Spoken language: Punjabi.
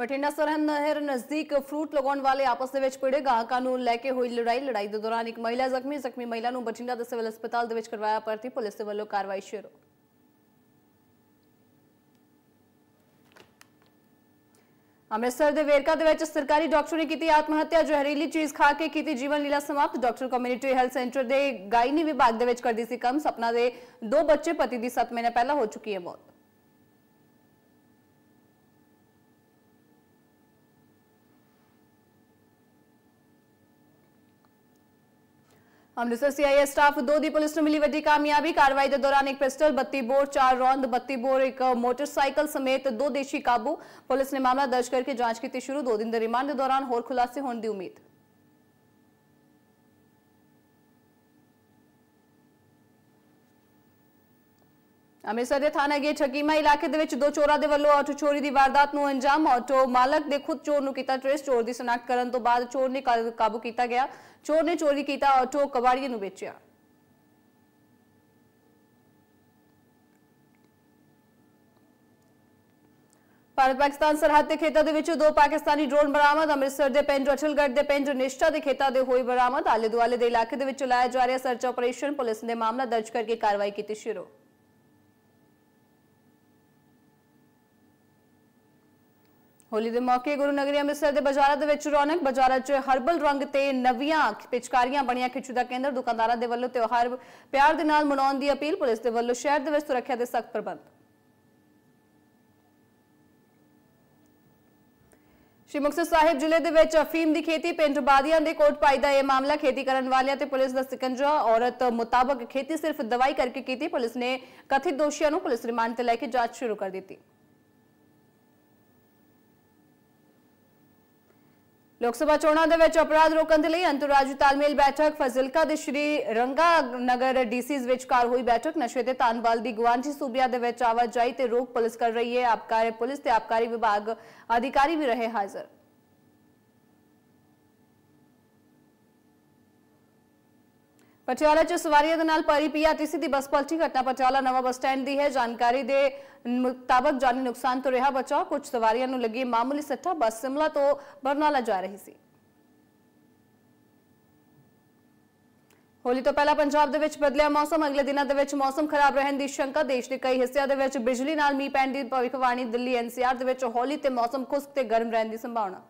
ਬਠਿੰਡਾ ਸਰਹੰਦ ਨਹਿਰ ਨਜ਼ਦੀਕ ਫਰੂਟ ਲਗਾਉਣ ਵਾਲੇ ਆਪਸ ਦੇ ਵਿੱਚ ਭਿੜੇ ਗਾਹਕਾਂ ਨੂੰ ਲੈ ਕੇ ਹੋਈ ਲੜਾਈ ਲੜਾਈ ਦੇ ਦੌਰਾਨ ਇੱਕ ਮਹਿਲਾ ਜ਼ਖਮੀ ਜ਼ਖਮੀ ਮਹਿਲਾ ਨੂੰ ਬਠਿੰਡਾ ਦੇ ਸਿਵਲ ਹਸਪਤਾਲ ਦੇ ਵਿੱਚ ਕਰਵਾਇਆ ਪਰਤੀ ਪੁਲਿਸ ਦੇ ਵੱਲੋਂ ਕਾਰਵਾਈ ਸ਼ੁਰੂ ਅੰਮ੍ਰਿਤਸਰ ਦੇ ਵੇਰਕਾ ਦੇ ਵਿੱਚ ਸਰਕਾਰੀ ਡਾਕਟਰ ਨੇ ਕੀਤੀ ਆਤਮ ਹੱਤਿਆ ਜ਼ਹਿਰੀਲੀ ਚੀਜ਼ ਖਾ ਕੇ ਕੀਤੀ ਜੀਵਨ ਲੀਲਾ ਸਮਾਪਤ ਡਾਕਟਰ ਕਮਿਊਨਿਟੀ ਹੈਲਥ ਸੈਂਟਰ ਦੇ ਗਾਇਨੀ ਵਿਭਾਗ ਦੇ ਵਿੱਚ ਕਰਦੀ ਸੀ ਕੰਮ ਸਪਨਾ ਦੇ ਦੋ ਬੱਚੇ ਪਤੀ ਦੀ 7 ਮਹੀਨੇ ਪਹਿਲਾਂ ਹੋ ਚੁੱਕੀ ਹੈ ਮੌਤ અમલસર સીઆઈએસ સ્ટાફ દોદી પોલીસને મળી વઢી કਾਮયાબી કાર્યવાહી દરમિયાન એક પિસ્તોલ 32 બોર 4 રાઉન્ડ 32 બોર એક મોટરસાઇકલ સહિત દો દેશી કાબુ પોલીસને મામલો દજ રકે કે તપાસકી શરૂ દોદીન દરમિયાન દોરા ખોલાસી હોન દી ઉમીદ ਅਮਰਸਰ ਦੇ ਥਾਣਾ ਗੇਟ ਛਕੀਮਾ ਇਲਾਕੇ ਦੇ ਵਿੱਚ ਦੋ ਚੋਰਾਂ ਦੇ ਵੱਲੋਂ ਆਟੋ ਚੋਰੀ ਦੀ ਵਾਰਦਾਤ ਨੂੰ ਅੰਜਾਮ ਆਟੋ ਮਾਲਕ ਦੇ ਖੁਦ ਚੋਰ ਨੂੰ ਕੀਤਾ ਟ੍ਰੇਸ ਚੋਰ ਦੀ ਸਨਾਕ ਕਰਨ ਤੋਂ ਬਾਅਦ ਚੋਰ ਨੇ ਕਾਬੂ ਕੀਤਾ ਗਿਆ ਚੋਰ ਨੇ ਚੋਰੀ ਕੀਤਾ ਆਟੋ ਕਬਾੜੀਏ ਨੂੰ ਵੇਚਿਆ ਭਾਰਤ ਪਾਕਿਸਤਾਨ ਸਰਹੱਦ ਦੇ ਖੇਤਾਂ ਦੇ ਵਿੱਚੋਂ ਦੋ ਪਾਕਿਸਤਾਨੀ ਡਰੋਨ ਬਰਾਮਦ ਅੰਮ੍ਰਿਤਸਰ ਦੇ ਪਿੰਡ ਅਚਲਗੜ੍ਹ ਦੇ ਪਿੰਡ ਨਿਸ਼ਟਾ ਦੇ ਖੇਤਾਂ ਦੇ ਹੋਈ ਬਰਾਮਦ ਆਲੇ ਦੁਆਲੇ ਦੇ ਇਲਾਕੇ ਦੇ ਵਿੱਚ ਚਲਾਇਆ ਜਾ ਰਿਹਾ ਸਰਚ ਆਪਰੇਸ਼ਨ ਪੁਲਿਸ ਨੇ ਮਾਮਲਾ ਦਰਜ ਕਰਕੇ ਕਾਰਵਾਈ ਕੀਤੀ ਸ਼ੁਰੂ ਹੋਲੀ ਦੇ ਮੌਕੇ ਗੁਰੂ ਨਗਰੀ ਅੰਮ੍ਰਿਤਸਰ ਦੇ ਬਾਜ਼ਾਰਾਂ ਦੇ ਵਿੱਚ ਰੌਣਕ ਬਾਜ਼ਾਰਾਂ 'ਚ ਹਰਬਲ ਰੰਗ ਤੇ ਨਵੀਆਂ ਪਿਚਕਾਰੀਆਂ ਬਣੀਆਂ ਖਿੱਚੂ ਦਾ ਕੇਂਦਰ ਦੁਕਾਨਦਾਰਾਂ ਦੇ ਵੱਲੋਂ ਤਿਉਹਾਰ ਪਿਆਰ ਦੇ ਨਾਲ ਮਨਾਉਣ ਦੀ ਅਪੀਲ ਪੁਲਿਸ ਦੇ ਵੱਲੋਂ ਸ਼ਹਿਰ ਦੇ ਵਿੱਚ ਸੁਰੱਖਿਆ ਦੇ ਸਖਤ ਪ੍ਰਬੰਧ ਸ਼੍ਰੀ ਮੁਕਤਸਰ ਸਾਹਿਬ ਜ਼ਿਲ੍ਹੇ ਦੇ ਵਿੱਚ ਅਫੀਮ ਦੀ ਖੇਤੀ ਪਿੰਡ ਬਾਦੀਆਂ ਦੇ ਕੋਟ ਪਾਈ ਦਾ ਇਹ ਮਾਮਲਾ ਖੇਤੀ ਕਰਨ ਵਾਲਿਆਂ ਤੇ ਪੁਲਿਸ ਦਾ ਸਿਕੰਜਾ ਔਰਤ ਮੁਤਾਬਕ ਖੇਤੀ ਸਿਰਫ ਦਵਾਈ ਕਰਕੇ ਕੀਤੀ ਪੁਲਿਸ ਨੇ ਕਥਿਤ ਦੋਸ਼ੀਆਂ ਨੂੰ ਪੁਲਿਸ ਰਿਮਾਂਡ ਤੇ ਲੈ ਕੇ ਜਾਂਚ ਸ਼ੁਰੂ ਕਰ ਦਿੱਤੀ ਲੋਕ ਸਭਾ ਚੋਣਾਂ ਦੇ ਵਿੱਚ ਅਪਰਾਧ ਰੋਕਣ ਦੇ ਲਈ ਅੰਤਰਰਾਜੀ ਤਾਲਮੇਲ ਬੈਠਕ ਫਜ਼ਿਲਕਾ ਦੇ ਸ਼੍ਰੀ ਰੰਗਾ ਨਗਰ ਡੀਸੀਜ਼ ਵਿੱਚ ਵਿਚਕਾਰ ਹੋਈ ਬੈਠਕ ਨਸ਼ੇ ਤੇ ਤਾਨਬਾਲ ਦੀ ਗਵਾਂਝੀ ਸੂਬਿਆਂ ਦੇ ਵਿੱਚ ਆਵਾਜਾਈ ਤੇ ਰੋਕ ਪੁਲਿਸ ਕਰ ਰਹੀ ਹੈ ਆਪਕਾਰੇ ਪੁਲਿਸ ਤੇ ਆਪਕਾਰੀ ਵਿਭਾਗ ਅਧਿਕਾਰੀ ਵੀ ਰਹੇ ਹਾਜ਼ਰ ਪਟਿਆਲਾ 'ਚ ਸਵਾਰੀਆਂ ਦੇ ਨਾਲ ਪਰੀ ਪੀਆ ਤੇ ਦੀ ਬੱਸ ਪਲਟੀ ਘਟਨਾ ਪਟਿਆਲਾ ਨਵਾਂ ਬੱਸ ਸਟੈਂਡ ਦੀ ਹੈ ਜਾਣਕਾਰੀ ਦੇ ਮੁਤਾਬਕ ਜਾਨੀ ਨੁਕਸਾਨ ਤੋਂ ਰਿਹਾ ਬਚਾ ਕੁਝ ਸਵਾਰੀਆਂ ਨੂੰ ਲੱਗੀ ਮਾਮੂਲੀ ਸੱਟਾਂ ਬੱਸ ਸਿਮਲਾ ਤੋਂ ਬਰਨਾਲਾ ਜਾ ਰਹੀ ਸੀ ਹੋਲੀ ਤੋਂ ਪਹਿਲਾਂ ਪੰਜਾਬ ਦੇ ਵਿੱਚ ਬਦਲਿਆ ਮੌਸਮ ਅਗਲੇ ਦਿਨਾਂ ਦੇ ਵਿੱਚ ਮੌਸਮ ਖਰਾਬ ਰਹਿਣ ਦੀ ਸ਼ੰਕਾ ਦੇਸ਼ ਦੇ ਕਈ ਹਿੱਸਿਆਂ ਦੇ ਵਿੱਚ ਬਿਜਲੀ ਨਾਲ ਮੀਂਹ ਪੈਣ ਦੀ ਭਵਿੱਖਬਾਣੀ ਦਿੱਲੀ ਐਨਸੀਆਰ ਦੇ ਵਿੱਚ ਹੋਲੀ ਤੇ ਮੌਸਮ ਖੁਸ਼ਕ ਤੇ ਗਰਮ ਰਹਿਣ ਦੀ ਸੰਭਾਵਨਾ